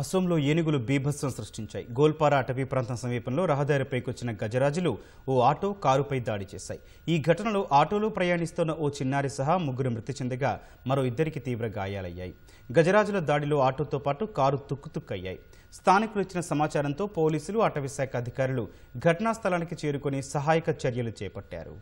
అసోంలో ఏనుగులు బీభత్సం సృష్టించాయి గోల్పారా అటవీ ప్రాంతం సమీపంలో రహదారిపైకొచ్చిన గజరాజులు ఓ ఆటో కారుపై దాడి చేశాయి ఈ ఘటనలో ఆటోలో ప్రయాణిస్తున్న ఓ చిన్నారి సహా ముగ్గురు మృతి చెందగా మరో ఇద్దరికి తీవ్ర గాయాలయ్యాయి గజరాజుల దాడిలో ఆటోతో పాటు కారు తుక్కుతుక్కయ్యాయి స్థానికులు ఇచ్చిన సమాచారంతో పోలీసులు అటవీ శాఖ అధికారులు ఘటనా స్థలానికి చేరుకుని సహాయక చర్యలు చేపట్టారు